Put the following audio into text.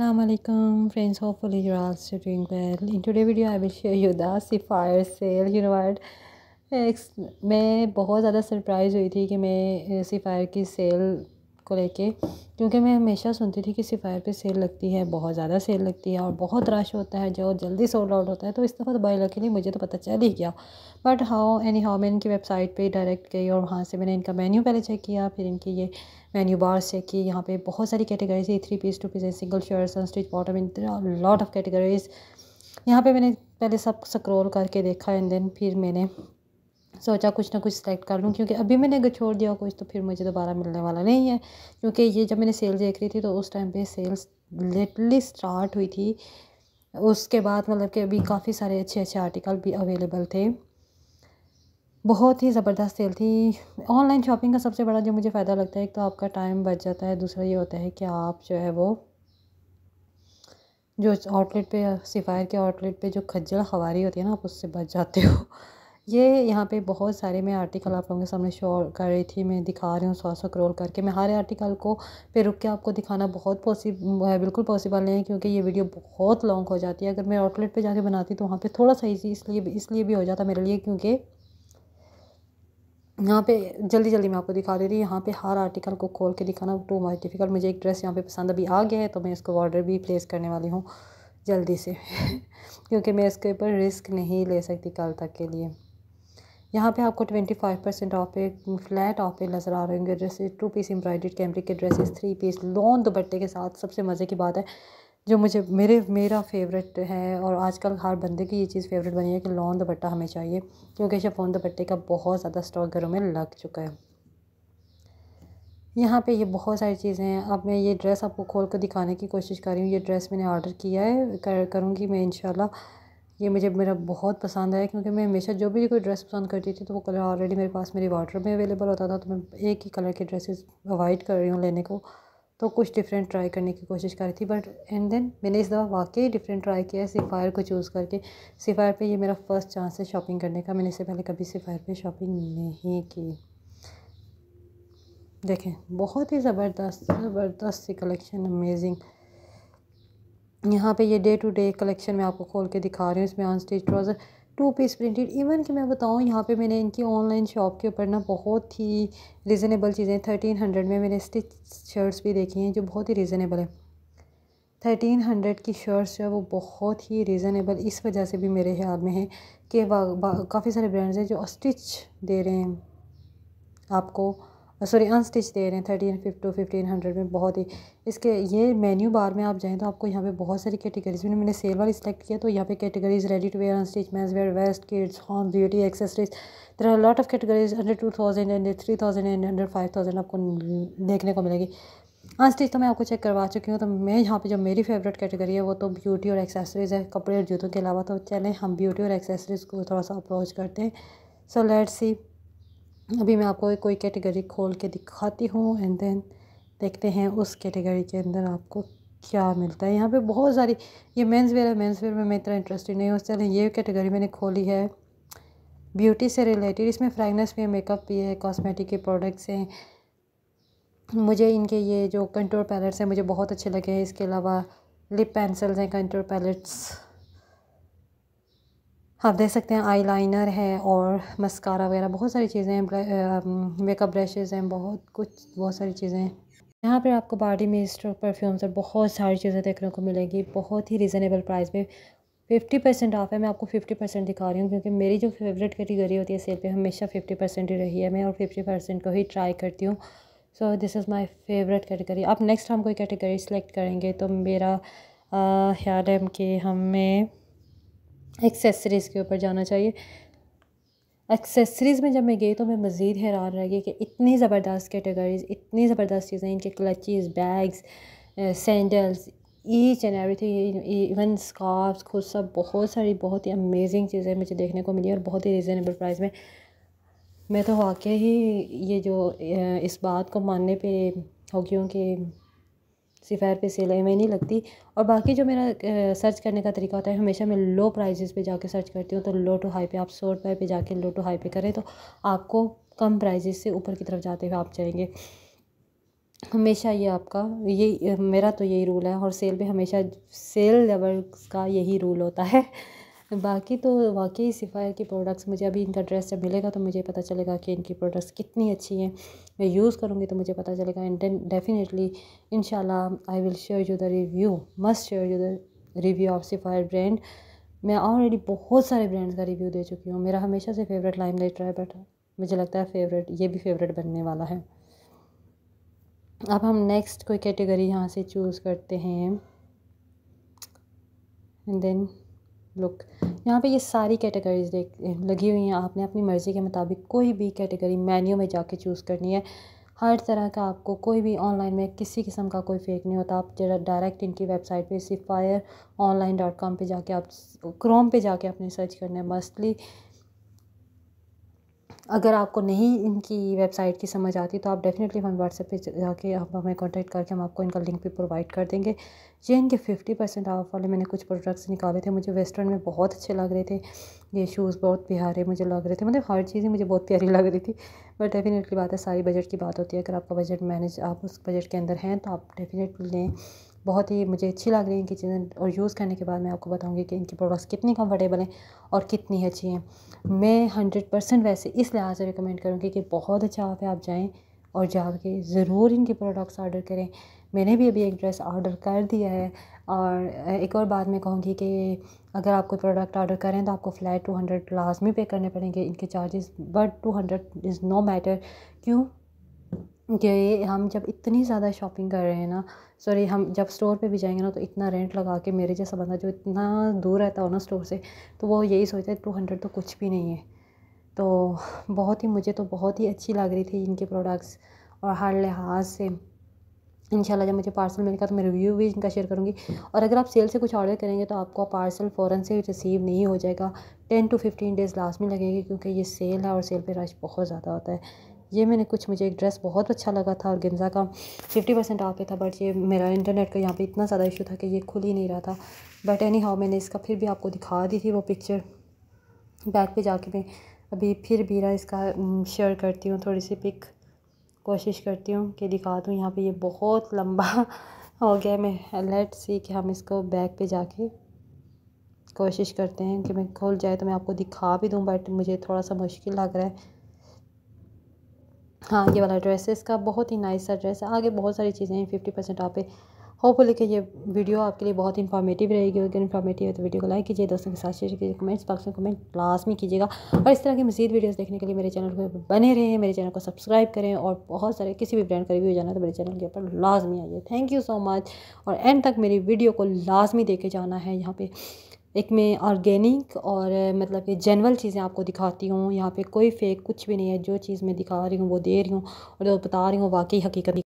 Assalamualaikum friends hopefully you're also doing well in today video I will show you the Sapphire sale you know what मैं बहुत ज़्यादा surprise हुई थी कि मैं सिफ़ायर की सेल को लेके क्योंकि मैं हमेशा सुनती थी कि सिफायर पे सेल लगती है बहुत ज़्यादा सेल लगती है और बहुत रश होता है जो जल्दी सोल्ड आउट होता है तो इस दफ़ा तो बाई लकी मुझे तो पता चल ही गया बट हाउ एनी हाउ मैं इनकी वेबसाइट पे डायरेक्ट गई और वहाँ से मैंने इनका मेन्यू पहले चेक किया फिर इनकी ये मेन्यू बार्स चेक की यहाँ पर बहुत सारी कैटेगरीज थी three piece two piece single shirt stitch bottom in lot of categories यहाँ पर मैंने पहले सब स्क्रॉल करके देखा एंड देन फिर मैंने सोचा कुछ ना कुछ सेलेक्ट कर लूँ क्योंकि अभी मैंने अगर छोड़ दिया कुछ तो फिर मुझे दोबारा मिलने वाला नहीं है क्योंकि ये जब मैंने सेल देख रही थी तो उस टाइम पे सेल्स लेटली स्टार्ट हुई थी उसके बाद मतलब कि अभी काफ़ी सारे अच्छे अच्छे आर्टिकल भी अवेलेबल थे बहुत ही ज़बरदस्त सेल थी ऑनलाइन शॉपिंग का सबसे बड़ा जो मुझे फ़ायदा लगता है एक तो आपका टाइम बच जाता है दूसरा ये होता है कि आप जो है वो जो आउटलेट पे सिफायर के आउटलेट पे जो खज्जल खवारी होती है ना आप उससे बच जाते हो ये यहाँ पे बहुत सारे मैं आर्टिकल आप लोगों के सामने शो कर रही थी मैं दिखा रही हूँ सौ स्क्रॉल करके मैं हर आर्टिकल को पे रुक के आपको दिखाना बहुत पॉसिबल बिल्कुल पॉसिबल नहीं है क्योंकि ये वीडियो बहुत लॉन्ग हो जाती है अगर मैं आउटलेट पे जाके बनाती तो वहाँ पे थोड़ा सा ईजी इसलिए इसलिए भी हो जाता मेरे लिए क्योंकि यहाँ पे जल्दी जल्दी मैं आपको दिखा दे रही यहाँ पे हर आर्टिकल को खोल के दिखाना टू मच डिफ़िकल्ट मुझे एक ड्रेस यहाँ पे पसंद अभी आ गया है तो मैं इसको ऑर्डर भी प्लेस करने वाली हूँ जल्दी से क्योंकि मैं इसके ऊपर रिस्क नहीं ले सकती कल तक के लिए यहाँ पे आपको ट्वेंटी फाइव परसेंट ऑफ पे फ्लैट ऑफ पे नज़र आ रहे होंगे ड्रेसेस टू पीस एम्ब्रॉयडेड कैमरे के ड्रेसेस थ्री पीस लॉन्ग दुपट्टे के साथ सबसे मज़े की बात है जो मुझे मेरे मेरा फेवरेट है और आजकल हर बंदे की ये चीज़ फेवरेट बनी है कि लॉन्ग दुपट्टा हमें चाहिए क्योंकि शेफोन दुपट्टे का बहुत ज़्यादा स्टॉक घरों में लग चुका है यहाँ पे ये बहुत सारी चीज़ें हैं अब मैं ये ड्रेस आपको खोल कर दिखाने की कोशिश कर रही हूँ ये ड्रेस मैंने ऑर्डर किया है कर करूँगी मैं इन ये मुझे मेरा बहुत पसंद आया क्योंकि मैं हमेशा जो भी कोई ड्रेस पसंद करती थी तो वो कलर ऑलरेडी मेरे पास मेरी वाटर में अवेलेबल होता था तो मैं एक ही कलर के ड्रेसेस अवॉइड कर रही हूँ लेने को तो कुछ डिफरेंट ट्राई करने की कोशिश कर रही थी बट एंड देन मैंने इस दफ़ा वाकई डिफरेंट ट्राई किया है सिफायर को चूज़ करके सिफायर पर ये मेरा फ़र्स्ट चांस है शॉपिंग करने का मैंने इससे पहले कभी सिफायर पर शॉपिंग नहीं की देखें बहुत ही ज़बरदस्त ज़बरदस्त सी कलेक्शन अमेजिंग यहाँ पे ये डे टू डे कलेक्शन मैं आपको खोल के दिखा रही हूँ इसमें on stage trouser two piece printed even कि मैं बताऊँ यहाँ पे मैंने इनकी ऑनलाइन शॉप के ऊपर ना बहुत ही रिजनेबल चीज़ें थर्टीन हंड्रेड में मैंने स्टिच शर्ट्स भी देखी हैं जो बहुत ही रिजनेबल है थर्टीन हंड्रेड की शर्ट्स जो है वो बहुत ही रिजनेबल इस वजह से भी मेरे ख्याल में है कि काफ़ी सारे ब्रांड्स हैं जो स्टिच दे रहे हैं आपको सॉरी अनस्टिच दे रहे हैं thirteen fifty to fifteen hundred में बहुत ही इसके ये मेन्यू बार में आप जाएँ तो आपको यहाँ पे बहुत सारी कैटेगरीज में मैंने सेल वाली सेलेक्ट किया तो यहाँ पे categories ready to wear unstitch men's wear west kids home beauty accessories there are lot of categories under two thousand and three thousand and under five thousand आपको देखने को मिलेगी अनस्टिच तो मैं आपको चेक करवा चुकी हूँ तो मैं यहाँ पे जो मेरी फेवरेट कैटेगरी है वो तो ब्यूटी और एक्सेसरीज़ है कपड़े और जूतों के अलावा तो चलें हम ब्यूटी और एक्सेसरीज़ को थोड़ा सा अप्रोच करते हैं सो लेट्स सी अभी मैं आपको कोई कैटेगरी खोल के दिखाती हूँ एंड देन देखते हैं उस कैटेगरी के अंदर आपको क्या मिलता है यहाँ पे बहुत सारी ये मेंस वेयर है मेंस वेयर में मैं इतना इंटरेस्टेड नहीं हूँ चलें ये कैटेगरी मैंने खोली है ब्यूटी से रिलेटेड इसमें फ्रेगनेस भी है मेकअप भी है कॉस्मेटिक के प्रोडक्ट्स हैं मुझे इनके ये जो कंट्रोल पैलेट्स हैं मुझे बहुत अच्छे लगे हैं इसके अलावा लिप पेंसिल्स हैं कंट्रोल पैलेट्स आप देख सकते हैं आईलाइनर है और मस्कारा वगैरह बहुत सारी चीज़ें हैं मेकअप ब्रशेज़ हैं बहुत कुछ बहुत सारी चीज़ें हैं यहाँ पर आपको बॉडी मिस्ट और परफ्यूम्स और बहुत सारी चीज़ें देखने को मिलेगी बहुत ही रिजनेबल प्राइस में फिफ्टी परसेंट ऑफ है मैं आपको फिफ्टी परसेंट दिखा रही हूँ क्योंकि मेरी जो फेवरेट कैटेगरी होती है सेल पे हमेशा फिफ्टी परसेंट ही रही है मैं और फिफ्टी परसेंट को ही ट्राई करती हूँ so this is my favourite category आप नेक्स्ट हम कोई कैटेगरी सेलेक्ट करेंगे तो मेरा ख्याल है कि हमें एक्सेसरीज़ के ऊपर जाना चाहिए एक्सेसरीज़ में जब मैं गई तो मैं मज़ीद हैरान रह गई कि इतनी ज़बरदस्त कैटेगरीज़ इतनी ज़बरदस्त चीज़ें इनके clutches bags sandals each and everything even scarf खुद सब बहुत सारी बहुत ही अमेजिंग चीज़ें मुझे देखने को मिली और बहुत ही रिजनेबल प्राइस में मैं तो वाकई ही ये जो इस बात को मानने पे होगी हूँ कि सिफ़ायर पे सेल है में नहीं लगती और बाकी जो मेरा सर्च करने का तरीका होता है हमेशा मैं लो प्राइजेस पे जाके सर्च करती हूँ तो लो टू हाई पे आप सौ रुपये पे जाके लो टू हाई पे करें तो आपको कम प्राइजेस से ऊपर की तरफ जाते हुए आप जाएंगे हमेशा ये आपका ये मेरा तो यही रूल है और सेल पे हमेशा सेल लेवल्स का यही रूल होता है बाकी तो वाकई सिफ़ायर की प्रोडक्ट्स मुझे अभी इनका ड्रेस जब मिलेगा तो मुझे पता चलेगा कि इनकी प्रोडक्ट्स कितनी अच्छी हैं मैं यूज़ करूँगी तो मुझे पता चलेगा and then definitely in I will share you the review must share you the review of Sapphire brand मैं ऑलरेडी बहुत सारे ब्रांड्स का रिव्यू दे चुकी हूँ मेरा हमेशा से फेवरेट लाइम लाइट रहा बट मुझे लगता है फेवरेट ये भी फेवरेट बनने वाला है अब हम नेक्स्ट कोई कैटेगरी यहाँ से चूज़ करते हैं एंड देन लुक यहाँ पे ये सारी कैटेगरीज देख लगी हुई हैं आपने अपनी मर्ज़ी के मुताबिक कोई भी कैटेगरी मेन्यू में जाके चूज़ करनी है हर तरह का आपको कोई भी ऑनलाइन में किसी किस्म का कोई फेक नहीं होता आप जरा डायरेक्ट इनकी वेबसाइट पे सिफायर ऑनलाइन डॉट कॉम पर जाके आप क्रोम पे जाके आपने सर्च करना है मस्टली अगर आपको नहीं इनकी वेबसाइट की समझ आती तो आप डेफ़िनेटली हमें व्हाट्सएप पे जाके आप हमें कांटेक्ट करके हम आपको इनका लिंक भी प्रोवाइड कर देंगे ये इनके फिफ्टी परसेंट ऑफ वाले मैंने कुछ प्रोडक्ट्स निकाले थे मुझे वेस्टर्न में बहुत अच्छे लग रहे थे ये शूज़ बहुत प्यारे मुझे लग रहे थे मतलब हर चीज़ ही मुझे बहुत प्यारी लग रही थी बट डेफ़िनेटली बात है सारी बजट की बात होती है अगर आपका बजट मैनेज आप उस बजट के अंदर हैं तो आप डेफ़िनेटली लें बहुत ही मुझे अच्छी लग रही है इनकी चीज़ें और यूज़ करने के बाद मैं आपको बताऊँगी कि इनकी प्रोडक्ट्स कितनी कंफर्टेबल हैं और कितनी अच्छी हैं मैं हंड्रेड परसेंट वैसे इस लिहाज से रिकमेंड करूँगी कि बहुत अच्छा आप आप जाएँ और जाके ज़रूर इनके प्रोडक्ट्स ऑर्डर करें मैंने भी अभी एक ड्रेस ऑर्डर कर दिया है और एक और बात मैं कहूँगी कि अगर आप कोई प्रोडक्ट ऑर्डर करें तो आपको फ्लैट टू हंड्रेड लाजमी पे करने पड़ेंगे इनके charges but two hundred is no matter क्यों कि हम जब इतनी ज़्यादा शॉपिंग कर रहे हैं ना सॉरी हम जब स्टोर पे भी जाएंगे ना तो इतना रेंट लगा के मेरे जैसा बंदा जो इतना दूर रहता हो ना स्टोर से तो वो यही सोचता है टू हंड्रेड तो कुछ भी नहीं है तो बहुत ही मुझे तो बहुत ही अच्छी लग रही थी इनके प्रोडक्ट्स और हर लिहाज से इंशाल्लाह जब मुझे पार्सल मिलेगा तो मैं रिव्यू भी इनका शेयर करूँगी और अगर आप सेल से कुछ ऑर्डर करेंगे तो आपको पार्सल फ़ौरन से रिसीव नहीं हो जाएगा ten to fifteen days last में लगेगी क्योंकि ये सेल है और सेल पर रश बहुत ज़्यादा होता है ये मैंने कुछ मुझे एक ड्रेस बहुत अच्छा लगा था और गेंजा का फिफ्टी परसेंट ऑफ पे था बट ये मेरा इंटरनेट का यहाँ पे इतना ज़्यादा इशू था कि ये खुल ही नहीं रहा था बट एनी हाउ मैंने इसका फिर भी आपको दिखा दी थी वो पिक्चर बैक पे जाके मैं अभी फिर भी रहा इसका शेयर करती हूँ थोड़ी सी पिक कोशिश करती हूँ कि दिखा दूँ यहाँ पर ये बहुत लंबा हो गया मैं लेट सी कि हम इसको बैक पर जाके कोशिश करते हैं कि मैं खुल जाए तो मैं आपको दिखा भी दूँ बट मुझे थोड़ा सा मुश्किल लग रहा है हाँ ये वाला ड्रेस है इसका बहुत ही नाइस सा ड्रेस है आगे बहुत सारी चीज़ें हैं फिफ्टी परसेंट आप होपफुली कि ये वीडियो आपके लिए बहुत इन्फॉर्मेटिव रहेगी अगर इन्फॉर्मेटिव है तो वीडियो को लाइक कीजिए दोस्तों के साथ शेयर कीजिए कमेंट्स बॉक्स में कमेंट लास्ट में कीजिएगा और इस तरह की मजीद वीडियोस देखने के लिए मेरे चैनल पर बने रहें मेरे चैनल को सब्सक्राइब करें और बहुत सारे किसी भी ब्रांड का रिव्यू जाना तो मेरे चैनल के ऊपर लाजमी आइए थैंक यू सो मच और एंड तक मेरी वीडियो को लाजमी देखे जाना है यहाँ पर एक मैं ऑर्गेनिक और मतलब कि जनरल चीज़ें आपको दिखाती हूँ यहाँ पे कोई फेक कुछ भी नहीं है जो चीज़ मैं दिखा रही हूँ वो दे रही हूँ और जो बता रही हूँ वाकई हकीकत